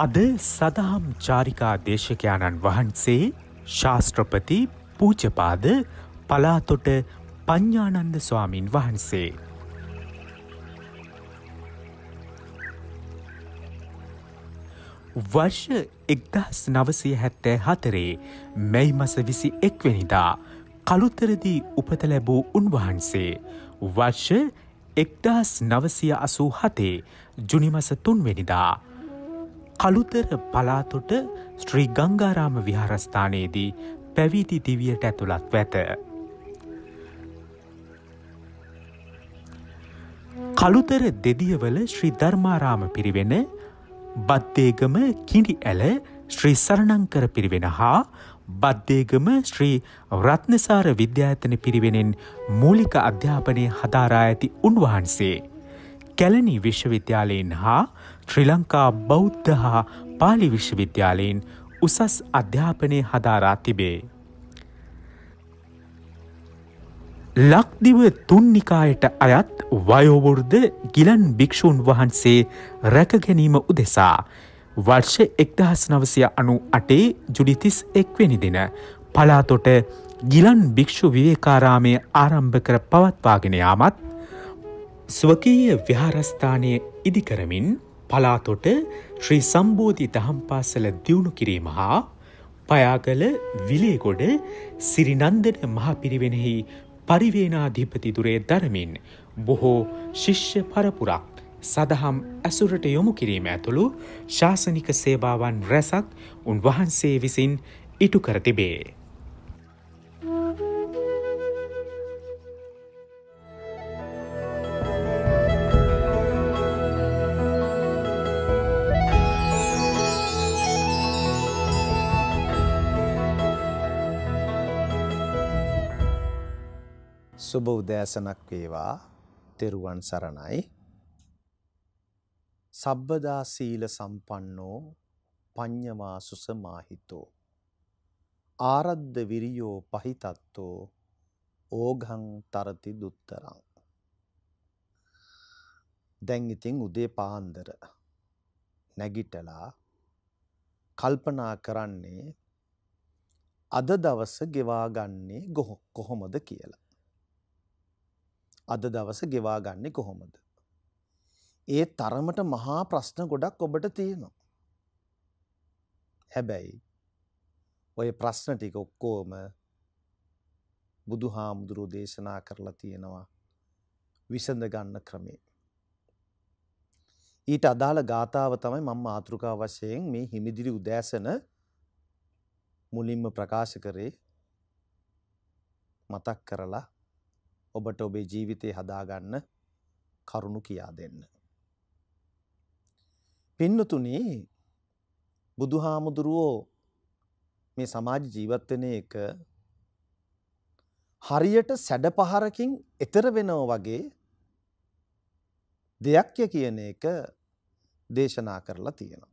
අද සදහම් චාරිකා දේශකයාණන් වහන්සේ ශාස්ත්‍රපති පූජපාද පලාතොට පඤ්ඥානන්ද ස්වාමින් වහන්සේ. වර්ෂ එක්දස් නවසය හැත්තෑ හතරේ මැයි මස විසි එක්වෙනිදා කළුතරදී උපත ලැබූ උන්වහන්සේ වර්ෂ එක්දස් නවසය අසූ හතේ ජුනිමස තුන්වෙනිදා කළුතර පලාතොට ශ්‍රී ගංගාරාම විහාරස්ථානයේදී පැවිදි දිවියට ඇතුළත් වැත. කළුතර දෙදියවල ශ්‍රී ධර්මාරාම පිරිවෙන බද්දේගම කිඩි ඇල ශ්‍රී සරණංකර පිරිවෙන හා බද්දේගම ශ්‍රී රත්නසාර විද්‍යායතන පිරිවෙනෙන් මූලික අධ්‍යාපනය හදාරා ඇති උන්වහන්සේ. කැලනී විශ්වවිද්‍යාලයෙන් හා ශ්‍රී ලංකා බෞද්ධ හා පාලි විශ්වවිද්‍යාලයෙන් උසස් අධ්‍යාපනය හදාරා තිබේ. ලක්දිව තුන්නිකායට අයත් වයෝවෘද ගිලන් භික්‍ෂූන් වහන්සේ රැකගැනීම උදෙසා. වර්ෂ එක්දහස් නවසය අනු අටේ ජුඩිතිස් එක්වෙනි දෙන පලාතොට ගිලන් භික්‍ෂු විවේකාරාමය ආරම්භ කර පවත්වාගෙනයාමත් ස්වකීය විහාරස්ථානය ඉදිකරමින් පලාතොට ශ්‍රී සම්බෝධි දහම් පාසල දියුණු කිරීම හා පයාගල විලේගොඩ සිරිනන්දන මහපිරිවෙනෙහි පරිවේනාධිපතිදුරේ දරමින් බොහෝ ශිෂ්‍ය පරපුරක් සදහම් ඇසුරට යොමු කිරීම ඇතුළු ශාසනික සේභාවන් රැසක් උන්වහන්සේ විසින් ඉටු කර තිබේ. Thank you. සුබ උදෑසනක් වේවා තෙරුවන් සරණයි සබ්බදා සීල සම්පන්නෝ පඤ්ඤමා සුසමාහිතෝ ආරද්ධ විරියෝ පහිතත්තෝ ඕඝං තරති දුත්තරං දැන් ඉතින් උදේ පාන්දර නැගිටලා කල්පනා කරන්නේ අද දවස ගෙවා ගන්නේ කොහොමද කියලා අද දවස ගෙවා ගන්නේ කොහොමද? ඒ තරමට මහා ප්‍රශ්න ගොඩක් ඔබට තියෙනවා. හැබැයි ඔය ප්‍රශ්න ටික ඔක්කොම බුදුහාමුදුරුවෝ දේශනා කරලා තියෙනවා විසඳ ගන්න ක්‍රමේ. ඊට අදාළ ගාථාව තමයි මම මාතෘකා වශයෙන් මේ හිමිදිරි උදෑසන මුලින්ම ප්‍රකාශ කරේ මතක් කරලා ඔබට ඔබේ ජීවිතය හදාගන්න කරුණු කියා දෙන්න. පින්නතුනේ බුදුහාමුදුරුවෝ මේ සමාජ ජීවත්වන එක හරියට සැඩ පහරකින් එතර වෙනව වගේ දෙයක්ය කියන එක දේශනා කරලා තියෙනවා.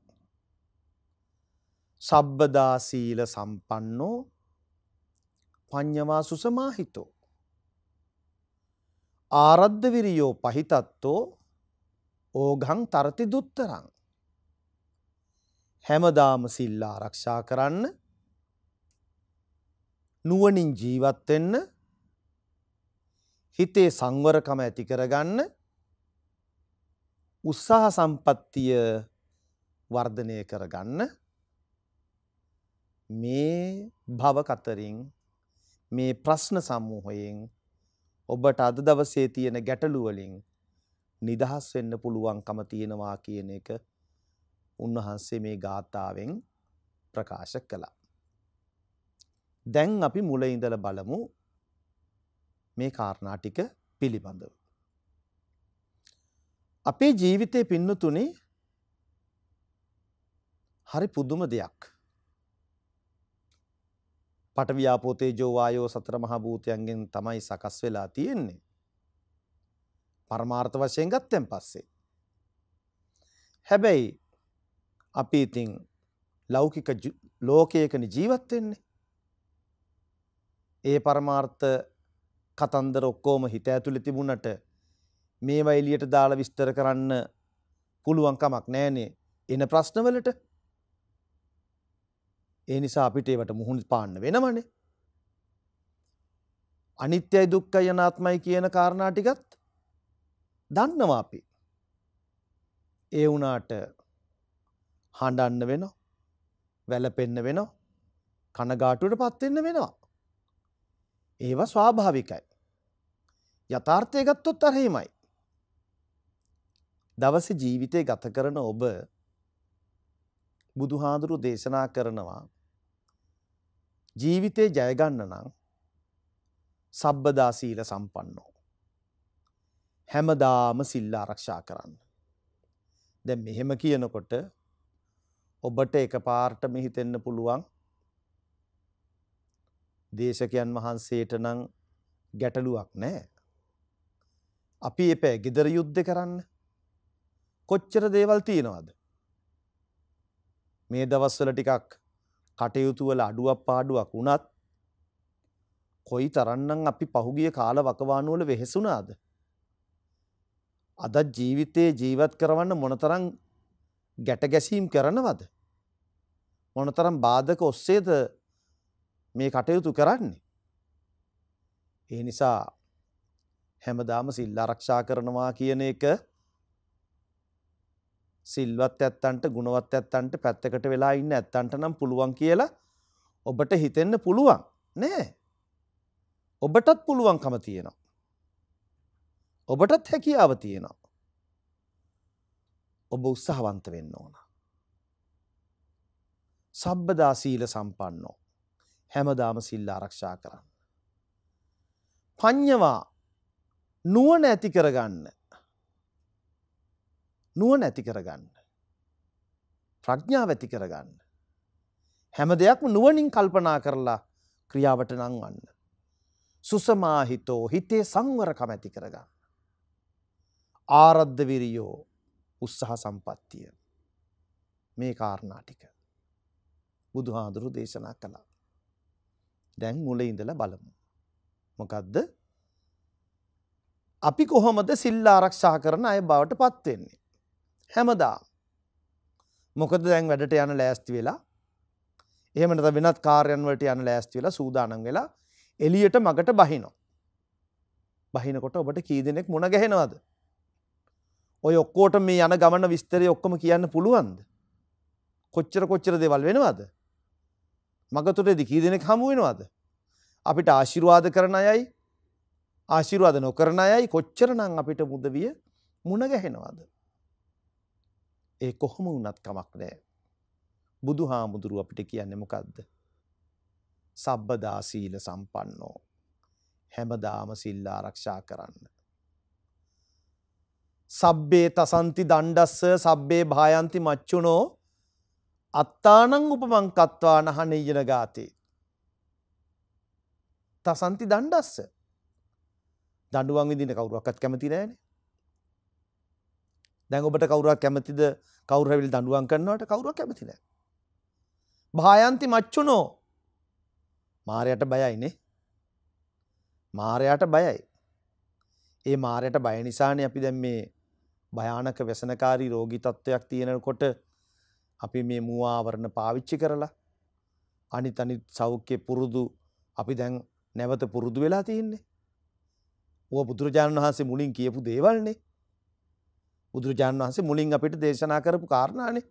සබ්බදා සීල සම්පන්නෝ පඤ්ඤමා සුසමාහිතෝ ආරද්ධ විරියෝ පහිතත්තෝ ඕගං තරති දුත්තරං. හැමදාම සිල්ලා ආරක්ෂා කරන්න නුවණින් ජීවත් වෙන්න හිතේ සංවරකම ඇති කරගන්න උත්සාහ සම්පත්තිය වර්ධනය කරගන්න මේ භව කතරින් මේ ප්‍රශ්න සමූහයෙන් ඔබට අද දවසේ තියෙන ගැටලු වලින් නිදහස් වෙන්න පුළුවන්කම තියෙනවා කියන එක උන්වහන්සේ මේ ගාථාවෙන් ප්‍රකාශ කළා. දැන් අපි මුල ඉඳලා බලමු මේ කාරණා ටික පිළිබඳව. අපේ ජීවිතේ පින්නතුනේ හරි පුදුම දෙයක්. පටවියාපෝ තේජෝ වායෝ සතර මහා භූතයන්ගෙන් තමයි සකස් වෙලා තියෙන්නේ. පරමාර්ථ වශයෙන් ගත්තෙන් පස්සේ. හැබැයි අපි ඉතින් ලෞකික ලෝකයකන ජීවත් වෙන්නේ. ඒ පරමාර්ථ කතන්දර ඔක්කොම හිත ඇතුළේ තිබුණට මේවා එළියට දාලා විස්තර කරන්න පුළුවන් කමක් නැහනේ එන ප්‍රශ්නවලට. ඒ නිසා අපිට ඒවට මුහුණ පාන්න වෙනමනේ. අනිත්‍යයි දුක්ඛයි අනාත්මයි කියන කාරණා ටිකත් දන්නවා අපි. ඒ වුණාට හඬන්න වෙනවා. වැළපෙන්න වෙනවා. කනගාටුවටපත් වෙන්න වෙනවා. ඒවා ස්වාභාවිකයි. යථාර්ථය ගත්තොත් අරහෙමයි. දවස ජීවිතය ගත කරන ඔබ බුදුහාදුරු දේශනා කරනවා ජීවිතේ ජයගන්න නම් සබ්බදා සීල සම්පන්නෝ. හැමදාම සිල්ල ආරක්ෂා කරන්න. දැ මෙහෙම කියනකොට ඔබට එක පාර්ට මෙහිතෙන්න පුළුවන් දේශකයන් වහන්සේට නං ගැටලුවක් නෑ. අපි එපෑ ගෙදර යුද්ධ කරන්න කොච්චර දේවල් තියෙනවාද. මේ දවස්වල ටිකක් කටයුතුවල අඩුවක් පාඩුවක් වුණත් කොයි තරන්නම් අපි පහුගිය කාල වකවානුවල වෙහෙසුනාද. අදත් ජීවිතයේ ජීවත් කරවන්න මොනතරං ගැට ගැසීම් කරනවද. මොනතරම් බාධක ඔස්සේද මේ කටයුතු කරන්නේ. ඒ නිසා හැමදාම සිල් ආරක්ෂා කරනවා කියන එක සිල්වත් ඇත්තන්ට ගුණවත් ඇත්තන්ට පැත්තකට වෙලා ඉන්න ඇත්තන්ට නම් පුළුවන් කියලා ඔබට හිතෙන්න පුළුවන් නෑ ඔබටත් පුළුවන්කම තියෙනවා ඔබටත් හැකියාව තියෙනවා ඔබ උත්සාහවන්ත වෙන්න ඕන සබ්බදා සීල සම්පන්නෝ හැමදාම සිල්ල ආරක්ෂා කරන්න පඤ්ඤවා නුවණ ඇති කරගන්න නුව නැති කරගන්න. ප්‍රඥාව ඇති කරගන්න. හැම දෙයක්ම නුවනින් කල්පනා කරලා ක්‍රියාවට නංවන්න. සුසමාහිතෝ හිතේ සංවරකම ඇති කරගන්න. ආරද්ධ විරියෝ උත්සහ සම්පත්තිය. මේ කාරණාටික. බුදුහාදුරු දේශනා කළා. දැන් මුල ඉඳල බලමු. මොකදද අපි කොහොමද සිල්ල ආරක්ෂා කරන අය බවට පත්වෙන්නේ. හැමදා. මොකද දැන් වැඩට යන ලෑස්ති වෙලා එහමට වෙනත් කාරයන්වලට යන ලෑස්ති වෙලා සූදානන් වෙලා එලියට මගට බහිනෝ. බහිනකොට ඔබට කීදනෙක් මුණ ගැහෙනවද. ඔය ඔක්කෝට මේ යන ගමන විස්තරය ඔක්කොම කියන්න පුළුවන්ද. කොච්චර කොච්චර දෙවල් වෙනවාද. මගතුරේ දිකී දෙනෙක් හමුවෙනවාද. අපිට ආශිරවාද කරන අයයි ආශිරවාද නොකරන අයයි කොච්චරනං අපිට මුදවිය මුණ ගැහෙනවාද. ඒ කොහොම වුණත් කමක් නෑ. බුදු හාමුදුරුව අපිට කියන්න මොකක්ද. සබ්බදාසීල සම්පන්නෝ. හැමදාම සිල්ලා ආරක්ෂා කරන්න. සබ්බේ තසන්ති දණ්ඩස්ස සබ්බේ භායන්ති මච්චුනෝ අත්තානං උපමංකත්වා නහන ඉජන ගාතේ. තසන්ති දණ්ඩස්ස දඩුවන් විදින කවුරුවක්කත් කැමති නෑනේ දැන් ඔබට කවුරක් කැමතිද කවුරැවිල් දඩුවන් කරන්නවට කවුරක් කැමති නෑ. භායන්ති මච්චුනෝ මාරයට බයයිනේ මාරයට බයයි. ඒ මාරයට බය නිසානේ අපි දැන් මේ භයානක වැසනකාරී රෝගී තත්ත්වයක් තියෙනකොට අපි මේ මුවාවරණ පාවිච්චි කරලා අනි තනි සෞඛ්‍ය පුරුදු අපි දැන් නැවත පුරුදු වෙලා තියෙන්නේ. ඕ බුදුරජාණන් වහන්සේ මුලින් කියපු දේවල්නේ බුදුරජාණන් වහන්සේ මුලින් අපිට දේශනා කරපු කාරණානේ.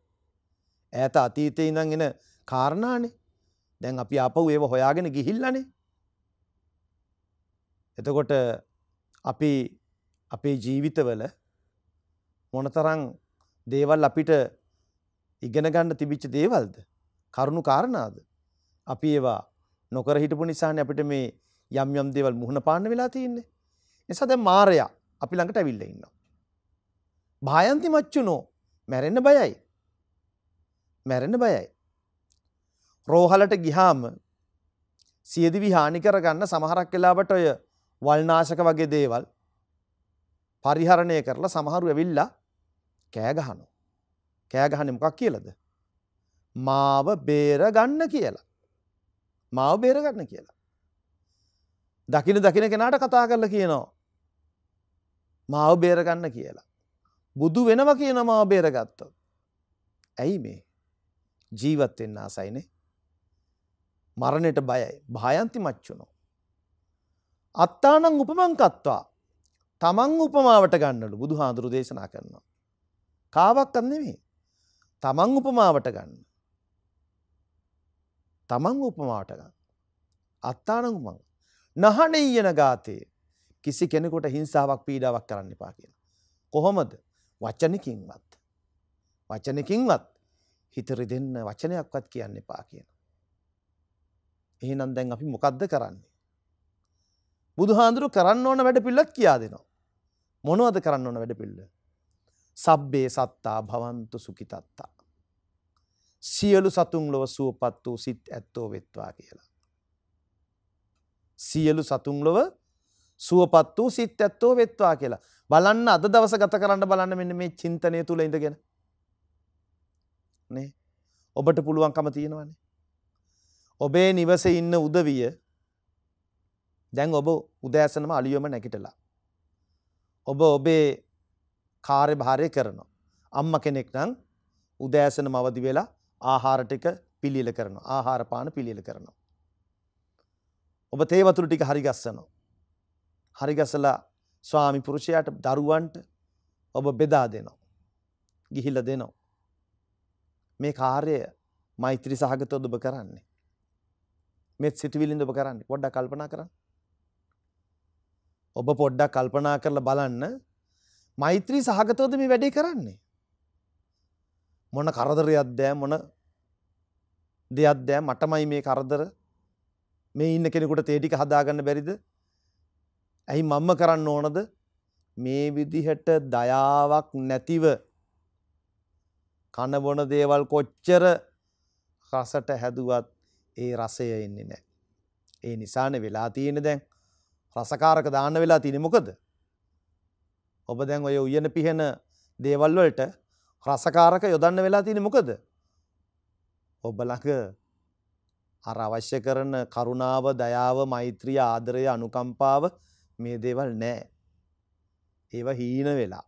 ඈත අතීතයේ ඉඳන් එන කාරණානේ. දැන් අපි ආපහු ඒව හොයාගෙන ගිහිල්ලානේ. එතකොට අපි අපේ ජීවිතවල මොනතරම් දේවල් අපිට ඉගෙන ගන්න තිබිච්ච දේවල්ද කරුණු කාරණාද අපි ඒවා නොකර හිටපු නිසානේ අපිට මේ යම් යම් දේවල් මුහුණ පාන්න වෙලා තියෙන්නේ. නිසා දැන් මායя අපි ළඟට ඇවිල්ලා ඉන්නවා. භායන්ති මච්චුනෝ මැරෙන්න බයයි. මැරෙන්න බයයි. රෝහලට ගිහාම සියදිවි හානි කරගන්න සමහරක් වෙලාවට ඔය වල්නාශක වගේ දේවල් පරිහරණය කරලා සමහරු ඇවිල්ලා කෑගහනු. කෑගහන මොකක් කියලද. මාව බේරගන්න කියලා. මාව බේරගන්න කියලා. දකින දකින කෙනාට කතා කරල කියනවා. මාව බේරගන්න කියලා. බුදු වෙනවා කියන මාව බේරගත්තොත්. ඇයි මේ? ජීවත් වෙන්න ආසයිනේ. මරණයට බයයි. භායන්ති මච්චුනෝ. අත්තානං උපමං කත්වා. තමන් උපමාවට ගන්නලු බුදුහාඳුරු දේශනා කරනවා. කාවක්වත් නෙමෙයි. තමන් උපමාවට ගන්න. තමන් උපමාවට ගන්න. අත්තානං උපමං. නහණෙයන ගාතේ කිසි කෙනෙකුට හිංසාවක් පීඩාවක් කරන්න එපා කියලා. කොහොමද? වචනකින්වත්. වචනකින්වත් හිතරි දෙන්න වචනයක්වත් කියන්න එපා කියන. එහෙනම් දැන් අපි මොකක්ද කරන්නේ. බුදුහාන්දුරු කරන්න ඕන වැඩ පිල්ලක් කියා දෙනවා. මොනවද කරන්න ඕන වැඩ පිල්ල. සබ්බේ සත්තා භවන්තු සුකිතත්තා. සියලු සතුන් ලොව සුවපත් වූ සිත් ඇත්තෝ වෙත්වා කියලා. සියලු සතුන් ලොව සුවපත් වූ සිත් ඇත්තෝ වෙත්වා කියලා. බලන්න අද දවස ගත කරන්න බලන්න මෙන්න මේ චින්තනය තුළ ඉඳගෙන. නේ ඔබට පුළුවන්කම තියෙනවනේ. ඔබේ නිවස ඉන්න උදවිය දැන් ඔබ උදෑසනම අලියොම නැකිටලා. ඔබ ඔබේ කාර්ය භාරය කරනවා. අම්ම කෙනෙක් නම් උදෑසනම අවදි වෙලා ආහාර ටික පිළියෙල කරනවා. ආහාර පාන පිළියෙල කරනවා. ඔබ තේ වතුර ටික හරි ගස්සනවා. හරිගසලා ස්වාමි පුරුෂයාට දරුවන්ට ඔබ බෙදා දෙනවා. ගිහිල්ල දෙනවා. මේ කාර්ය මෛත්‍රී සහගත ඔබ කරන්නේ. මෙත් සිටිවිලින්ද ඔබ කරන්නේ. පොඩ්ඩක් කල්පනා කරන්න. ඔබ පොඩ්ඩක් කල්පනා කරලා බලන්න මෛත්‍රී සහගතවද මේ වැඩේ කරන්නේ. මොන කරදරයක් දෑ මොන දෙයක් දෑ මටමයි මේ කරදර මේ ඉන්න කෙනෙකුට තේටික හදාගන්න බැරිද ඇයි මම්ම කරන්න ඕනද මේ විදිහට දයාවක් නැතිව කනබොන දේවල් කොච්චර රසට හැදුවත් ඒ රසය එන්නේ නෑ. ඒ නිසාන වෙලා තියෙන දැන් රසකාරක දාන්න වෙලා තියෙන මොකද. ඔබ දැන් ඔය උයන පිහෙන දේවල්වලට රසකාරක යොදන්න වෙලා තියෙන මොකද. ඔබ ළඟ අර අවශ්‍ය කරන කරුණාව දයාව මෛත්‍රිය ආදරය අනුකම්පාව මේ දේවල් නෑ. ඒවා හීන වෙලා.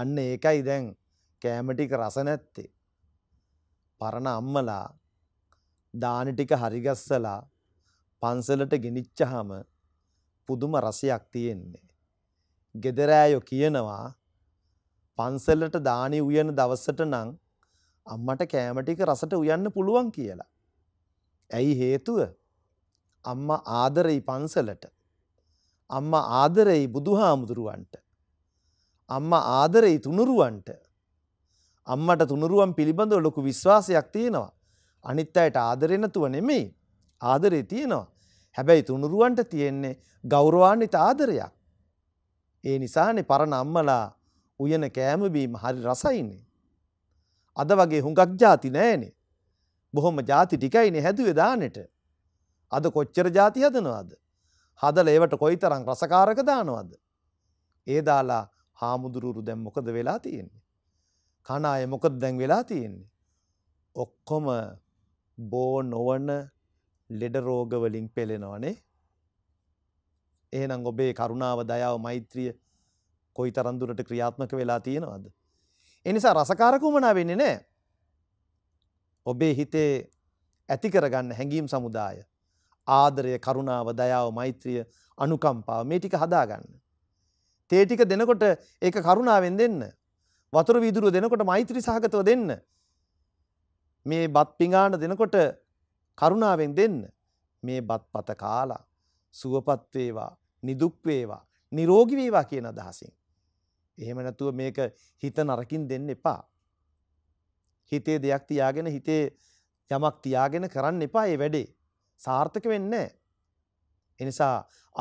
අන්න ඒකයි දැන් කෑමටික රස නැත්තේ. පරණ අම්මලා දාන ටික හරිගස්සලා පන්සලට ගෙනිච්චහම පුදුම රසයක් තියෙන්නේ. ගෙදරෑයෝ කියනවා පන්සලට දානි උයන දවසට නම් අම්මට කෑම ටික රසට උයන්න පුළුවන් කියලා. ඇයි හේතුව? අම්මා ආදරෙයි පන්සලට. අම්ම ආදරයි බුදුහාමුදුරුවන්ට. අම්ම ආදරයි තුනුරුවන්ට. අම්මට තුනුරුවන් පිළිබඳව ලොකු විශ්වාසයක් තියෙනවා. අනිත් අයට ආදරෙනතුව නෙමෙයි ආදරේ තියෙනවා. හැබැයි තුනුරුවන්ට තියෙන්නේ ගෞරවාන්විත ආදරයක්. ඒ නිසානේ පරණ අම්මලා උයන කෑමබීම හරි රසයිනේ. අද වගේ හුඟක් ජාති නෑනේ. බොහොම ජාති ටිකයිනේ හැදුවේ දානෙට. අද කොච්චර ජාති හදනවාද? හදල ඒවට කොයි තරං රසකාරක දානවද. ඒ දාලා හාමුදුරුරු දැම් මොකද වෙලා තියෙන්නේ. කනාය මොකද දැන් වෙලා තියෙන්නේ. ඔක්කොම බෝ නොවන ලෙඩරෝගවලින් පෙළෙනවනේ. ඒනම් ඔබේ කරුණාව දයාව මෛත්‍රිය කොයි තරන්දුරට ක්‍රියාත්මක වෙලා තියෙනවද. එනිසා රසකාරකුමනා වෙන්නේ නෑ. ඔබේ හිතේ ඇතිකරගන්න හැඟීම් සමුදාය ආදරය කරුණාව දයාව මෛත්‍රිය අනුකම්පාව මේ ටික හදාගන්න. තේ ටික දෙනකොට ඒක කරුණාවෙන් දෙන්න. වතුර විදුරුව දෙනකොට මෛත්‍රී සහගතව දෙන්න. මේ බත් පිඟාන දෙනකොට කරුණාවෙන් දෙන්න. මේ බත්පත කාලා සුවපත් වේවා, නිදුක් වේවා, නිරෝගී වේවා කියන අදහසින්. එහෙම නැතුව මේක හිත නරකින් දෙන්න එපා. හිතේ දෙයක් තියාගෙන හිතේ යමක් තියාගෙන කරන්න එපා ඒ වැඩේ. සාර්ථක වෙන්න. එනිසා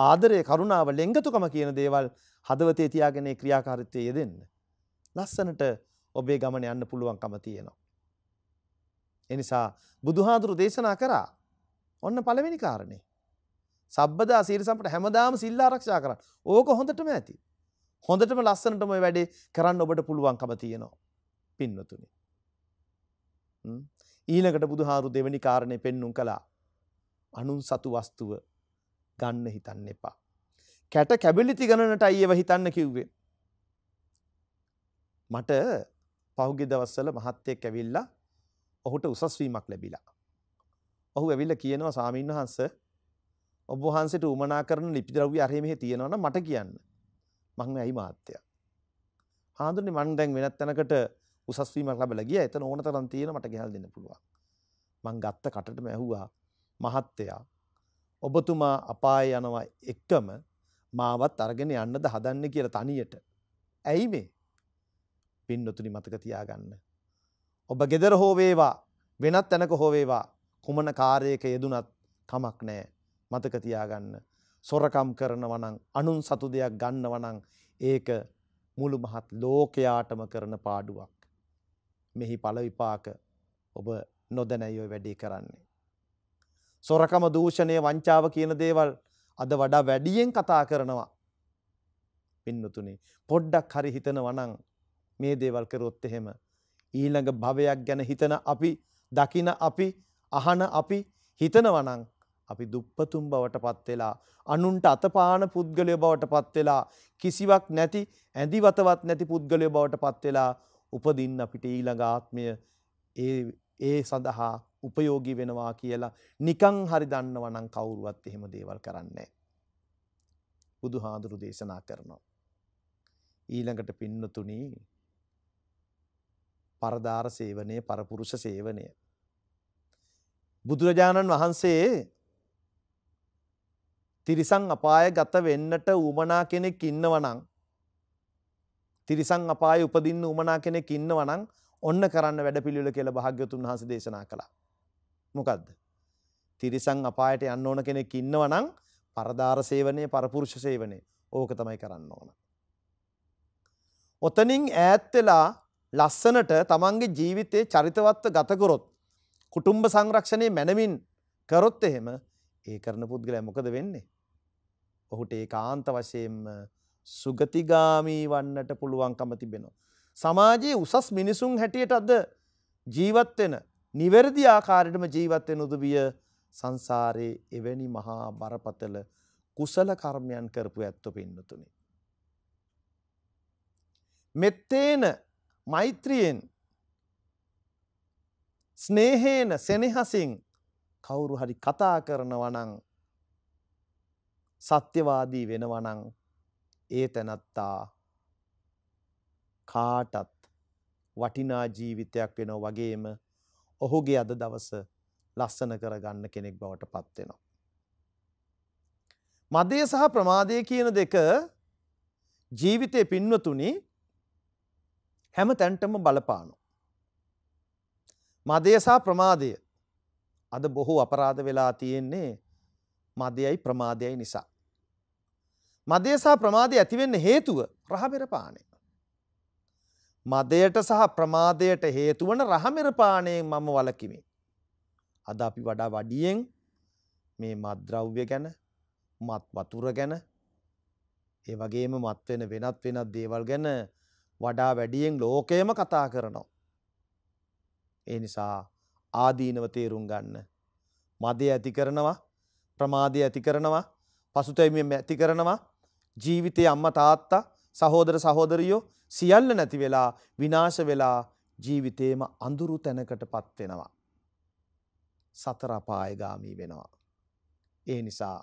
ආදරය කරුණාව ලෙංගතුකම කියන දේවල් හදවතේ තියාගෙන ක්‍රියාකාරිත්තය යෙදෙන්න. ලස්සනට ඔබේ ගමන යන්න පුළුවන්කම තියෙනවා. එනිසා බුදුහාදුරු දේශනා කරා ඔන්න පළවෙනි කාරණේ. සබ්බදා සීරසම්පට හැමදාම සිල්ල ආරක්ෂා කර ඕක හොඳටම ඇති. හොඳටම ලස්සනටම වැඩේ කරන්න ඔබට පුළුවන්කම තියෙනවා. පින්නතුනි. ඊළකට බුදුහාරු දෙවැනි කාරණය පෙන්නුම් කලා අනුන් සතු වස්තුව ගන්න හිතන්න එපා. කැට කැබිලිති ගණනට අයව හිතන්න කිව්වේ. මට පහුගි දවස්සල මහත්තයෙක් ඇවිල්ලා ඔහුට උසස්වීමක් ලැබිලා. ඔහු ඇවිල්ල කියනවා සාමීන් වහන්ස ඔබහන්සට උමනා කරන ලිපිදරව්‍ය අරහෙමෙහි තියෙනවන මට කියන්න. මං ඇයි මාත්‍ය. හාදුරනි මන් දැන් වෙනත් තැනකට උසස්වීමක් ලබල ගිය එතන ඕන තරන් තියෙන මට ගැල් දෙන්න පුළුවන්. මං ගත්ත කටට මැහුවා මහත්තයා ඔබතුමා අපාය යනවා එක්කම මාවත් අරගෙන යන්නද හදන්න කියලා තනියට. ඇයි මේ පින් නොතුනි මතක තියාගන්න. ඔබ ගෙදර හෝවේවා වෙනත් තැනක හෝවේවා කුමන කාර්යක යෙදුනත් කමක් නෑ මතක තියාගන්න. සොරකම් කරනවනං අනුන් සතු දෙයක් ගන්නවනං ඒක මුළු මහත් ලෝකයාටම කරන පාඩුවක්. මෙහි පලවිපාක ඔබ නොදැනැයෝ වැඩි කරන්නේ. සොරකම දූෂණය වංචාව කියන දේවල් අද වඩා වැඩියෙන් කතා කරනවා. පින්නතුනේ පොඩ්ඩක් හරි හිතන වනං මේ දේවල් කරොත් එහෙම. ඊළඟ භවයක් ගැන හිතන අපි දකින අපි අහන අපි හිතනවනං අපි දුප්පතුම් බවට පත්වෙලා අනුන්ට අතපාන පුද්ගලය බවට පත්වෙලා කිසිවක් නැති ඇදිවතවත් නැති පුද්ගලය බවට පත්වෙලා උපදින්න අපිට ඊළඟ ආත්මය ඒ සඳහා උපයෝගී වෙනවා කියලා නිකං හරි දන්නවා නම් කවුරුවත් එහෙම දේවල් කරන්නේ බුදුහාඳුරු දේශනා කරනවා. ඊළඟට පින්නතුණි පරදාර සේවනය පරපුරුෂ සේවනය. බුදුරජාණන් වහන්සේ තිරිසං අපාය ගත වෙන්නට උමනා කෙනෙක් ඉන්නවනං. තිරිසං අපාය උපදින්න උමනා කෙනෙක් ඉන්නවනං ඔන්න කරන්න වැඩ පිළිවෙල කියල භාග්‍යතුන් වහස දේශනා කළා. මොකක්ද. තිරිසං අපායට යන්න ඕන කෙනෙක් ඉන්නවනං පරධාර සේවනය පරපුරුෂ සේවනය ඕක තමයි කරන්න ඕන. ඔතනින් ඈත්වෙලා ලස්සනට තමන්ගේ ජීවිතයේ චරිතවත්ව ගතකොරොත් කුටුම්බ සංරක්ෂණය මැනමින් කරොත් එහෙම ඒ කරන පුද්ගලය මොකද වෙන්නේ. ඔහුට ඒ කාන්ත වශයෙන්ම සුගතිගාමී වන්නට පුළුවන්කම තිබෙනවා. සමාජයේ උසස් මිනිසුන් හැටියට අද ජීවත්වෙන නිවැරදි ආකාරයටම ජීවත් වෙන උදවිය සංසාරයේ එවැනි මහා බරපතල කුසල කර්මයන් කරපු ඇත්තෝ පින්නතුනි. මෙත්තේන මෛත්‍රියෙන් ස්නේහේන සෙනෙහසින් කවුරු හරි කතා කරනවා නම් සත්‍යවාදී වෙනවා නම් ඒ තැනත්තා කාටත් වටිනා ජීවිතයක් වෙනවා වගේම ඔහුගේ අද දවස ලස්සන කරගන්න කෙනෙක් බවට පත්වෙනවා. මදය සහ ප්‍රමාදය කියන දෙක ජීවිතය පින්වතුනි හැම තැන්ටම බලපානු. මදය සහ ප්‍රමාදය අද බොහෝ අපරාධ වෙලා තියෙන්නේ මදයයි ප්‍රමාදයයි නිසා. මදය සහ ප්‍රමාදය ඇතිවෙන්න හේතුව රහබෙරපානේ. මදයට සහ ප්‍රමාදයට හේතුවන රහමිරපාණයෙන් මම වලකිමි. අද අපි වඩා වඩියෙන් මේ මද්‍රව්‍ය ගැන මත් වතුර ගැන ඒ වගේම මත්වෙන වෙනත් වෙනත් දේවල් ගැන වඩා වැඩියෙන් ලෝකයම කතා කරනවා. ඒ නිසා ආදීනව තේරුම් ගන්න. මදය ඇති කරනවා ප්‍රමාදය ඇති කරනවා පසුතැමීම ඇති කරනවා ජීවිතය අම්ම තාත්තා සහෝදර සහෝදරියෝ සියල්ල නැති වෙලා විනාශ වෙලා ජීවිතේම අඳුරු තැනකට පත් වෙනවා. සතර අපායගාමී වෙනවා. ඒ නිසා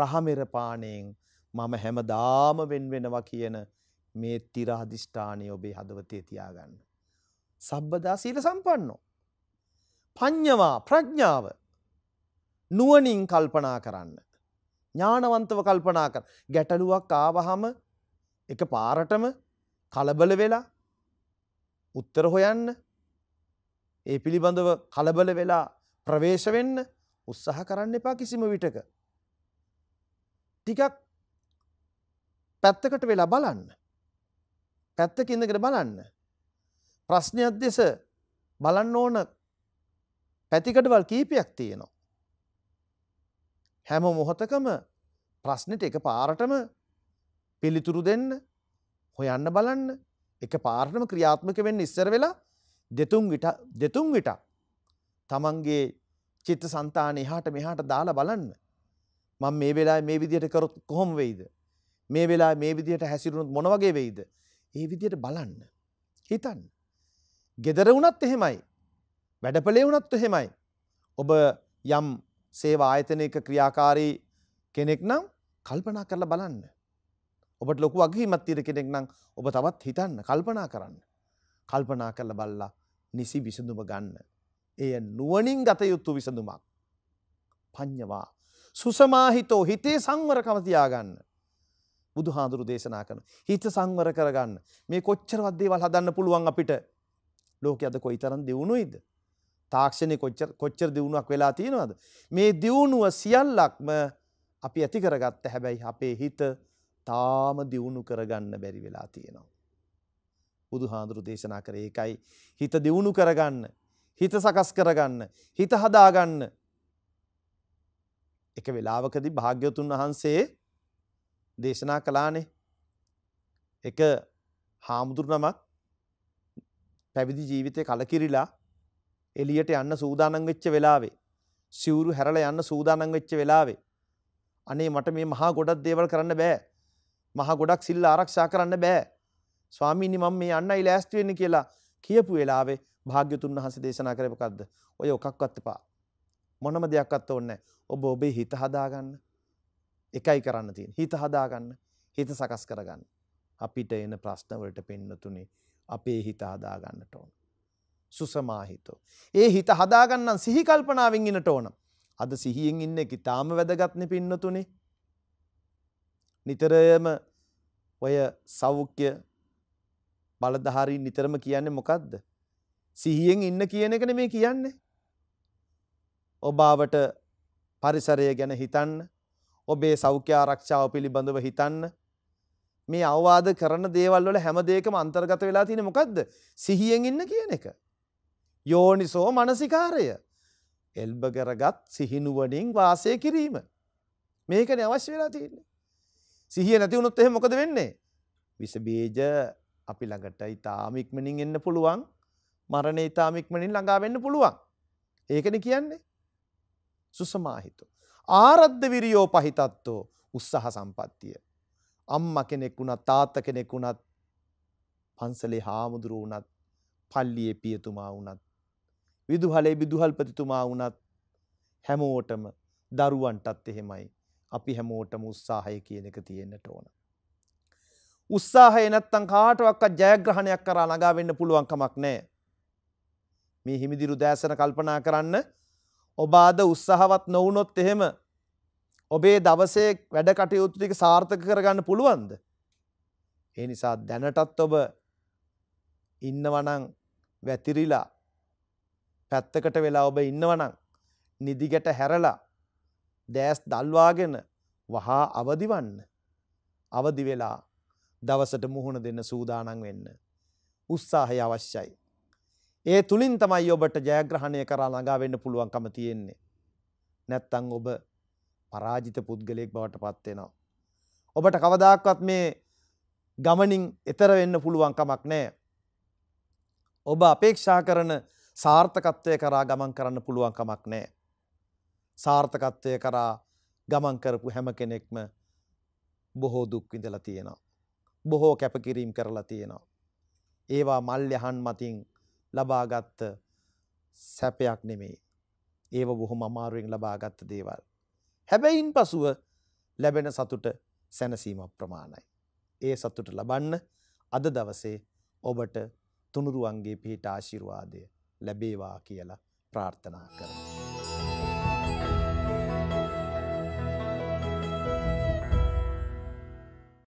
රහමෙර පාණයෙන් මම හැමදාම වෙන් වෙනවා කියන මේ තිර අධිෂ්ඨානය ඔබේ හදවතේ තියාගන්න. සබ්බදා සීල සම්පන්නෝ. පඤ්ඤවා ප්‍රඥාව නුවණින් කල්පනා කරන්න. ඥානවන්තව කල්පනා කර. ගැටලුවක් ආවහම එක පාරටම කලබල වෙලා උත්තර හොයන්න ඒ පිළිබඳව කලබල වෙලා ප්‍රවේශ වෙන්න උත්සාහ කරන්න එපා කිසිම විටක. ටිකක් පැත්තකට වෙලා බලන්න. පැත්තක ඉඳකට බලන්න. ප්‍රශ්නයක් දෙස බලන්න ඕන පැතිකටවල් කීපයක් තියෙනවා. හැම මොහොතකම ප්‍රශ්නෙට එක පාරටම පිළිතුරු දෙන්න හොයන්න බලන්න එක පාර්ටම ක්‍රියාත්මක වෙන්න ඉස්සර වෙලා දෙතුන් විට දෙතුන් විට තමන්ගේ චිත්ත සන්තාන එහාට මෙහාට දාලා බලන්න මං මේ වෙලා මේ විදියට කරොත් කොහොම වෙයිද මේ වෙලා මේ විදියට හැසිරුණුත් මොන වගේ වෙයිද ඒ විදියට බලන්න හිතන්න ගෙදර වුණත් එහෙමයි වැඩපලේ වුණත් එහෙමයි ඔබ යම් සේවා ආයතනයක ක්‍රියාකාරී කෙනෙක් නම් කල්පනා කරලා බලන්න ඔබට ලොකු වගකීමක් තියෙන කෙනෙක් නම් ඔබ තවත් හිතන්න, කල්පනා කරන්න. කල්පනා කරලා බලලා නිසි විසඳුම ගන්න. එය නුවණින් ගත යුතු විසඳුමක්. පඤ්ඤවා සුසමාහිතෝ හිතේ සංවරකම තියාගන්න. බුදුහාඳුරු දේශනා කරන හිත සංවර කරගන්න. මේ කොච්චරවත් දේවල් හදන්න පුළුවන් අපිට. ලෝකයේ අද කොයිතරම් දියුණුවේද? තාක්ෂණය කොච්චර කොච්චර දියුණුවක් වෙලා තියෙනවද? මේ දියුණුව සියල්ලක්ම අපි ඇති කරගත්ත හැබැයි අපේ හිත තාම දියුණු කරගන්න බැරි වෙලා තියෙනවා. බුදුහාඳුරු දේශනා කරේ ඒකයි හිත දියුණු කරගන්න හිත සකස් කරගන්න හිත හදාගන්න එක වෙලාවකදී භාග්‍යවතුන් වහන්සේ දේශනා කළානේ එක හාමුදුරු නමක් පැවිදි ජීවිතය කලකිරිලා එලියට යන්න සූදානම් වෙච්ච වෙලාවේ සිවුරු හැරලා යන්න සූදානම් වෙච්ච වෙලාවේ අනේ මට මේ මහා ගොඩක් දේවල් කරන්න බෑ මහ ගොඩක් සිල්ල ආරක්ෂා කරන්න බෑ. ස්වාමීනි මම මේ අන්නයි ලෑස්ති වෙන්න කියලා කියපු වෙලාවේ භාග්‍යතුන් වහන්සේ දේශනා කරේ මොකද්ද? ඔය ඔකක්වත් එපා. මොනම දෙයක්වත් ඕනේ ඔබ ඔබේ හිත හදාගන්න. එකයි කරන්න තියෙන්නේ. හිත හදාගන්න. හිත සකස් කරගන්න. අපිට එන ප්‍රශ්න වලට පින්නතුනේ අපේ හිත හදාගන්නට ඕන. සුසමාහිතෝ. ඒ හිත හදාගන්න සිහි කල්පනාවෙන් ඉන්නට ඕන. අද සිහියෙන් ඉන්නේ ඊටාම වැදගත්නේ පින්නතුනේ. නිතරම ඔය සෞඛ්‍ය බලධාරීන් නිතරම කියන්නේ මොකද්ද? සිහියෙන් ඉන්න කියන එකනේ මේ කියන්නේ. ඔබාවට පරිසරය ගැන හිතන්න, ඔබේ සෞඛ්‍ය ආරක්ෂාව පිළිබඳව හිතන්න. මේ අවවාද කරන දේවල් වල හැම දෙයකම අන්තර්ගත වෙලා තියෙන්නේ මොකද්ද? සිහියෙන් ඉන්න කියන එක. යෝනිසෝ මනසිකාරය. එල්බ කරගත් සිහිනුවණින් වාසය කිරීම. මේකනේ අවශ්‍ය වෙලා තියෙන්නේ. සිහිය නැති වුණොත් එහෙම මොකද වෙන්නේ? විස බීජ අපි ළඟට ඊටාම ඉක්මනින් එන්න පුළුවන්. මරණය ඊටාම ඉක්මනින් ළඟා වෙන්න පුළුවන්. ඒකනේ කියන්නේ. සුසමාහිතෝ. ආරද්ධ විරියෝ පහිතත්තෝ උත්සාහ සම්පත්තිය. අම්මා කෙනෙක් වුණත් තාත්තා කෙනෙක් වුණත් පන්සලේ හාමුදුරුවෝ වුණත් පල්ලියේ පියතුමා වුණත් විදුහලේ විදුහල්පතිතුමා වුණත් හැමෝටම දරුවන්ටත් එහෙමයි අපි හැමෝටම උත්සාහය කියන එක තියෙන්නට ඕන. උත්සාහය නැත්තං කාටවක්ක ජයග්‍රහණයක් කරා නගා වෙන්න පුළුවන්කමක් නෑ. මේ හිමිදිරු දෑසන කල්පනා කරන්න ඔබාද උත්සාහවත් නොවුනොත් එහෙම ඔබේ දවසේ වැඩ කටයුතුතික සාර්ථක කරගන්න පුළුවන්ද. ඒ නිසා දැනටත් ඔබ ඉන්නවනං වැතිරිලා පැත්තකට වෙලා ඔබ ඉන්නවනං නිදිගැට හැරලා දෑස් දල්වාගෙන වහා අවදිවන්න අවදි වෙලා දවසට මුහුණ දෙන්න සූදානන් වෙන්න. උත්සාහය අවශ්‍යයි. ඒ තුළින් තමයි ඔබට ජයග්‍රහණය කරා නගා වෙන්න පුළුවන්කම තියෙන්නේ. නැත්තං ඔබ පරාජිත පුද්ගලයෙක් බවට පත්වෙනවා. ඔබට කවදාක්වත් මේ ගමනින් එතර වෙන්න පුළුවන් කමක් නෑ. ඔබ අපේක්ෂා කරන සාර්ථකත්වය කරා ගමන් කරන්න පුළුවන් කමක් නෑ. සාර්ථකත්වය කරා ගමන් කරපු හැම කෙනෙක්ම බොහෝ දුක් විඳලා තියෙනවා. බොහෝ කැපකිරීම් කරලා තියෙනවා. ඒවා මල්්‍යහන් මතින් ලබාගත්ත සැපයක් නෙමෙයි. ඒව බොහොම අමාරුවෙන් ලබාගත්ත දේවල්. හැබැයින් පසුව ලැබෙන සතුට සැනසීම ප්‍රමාණයි. ඒ සතුට ලබන්න අද දවසේ ඔබට තුනුරුවන්ගේ පිහිට ආශිර්වාදය ලැබේවා කියලා ප්‍රාර්ථනා කරනවා.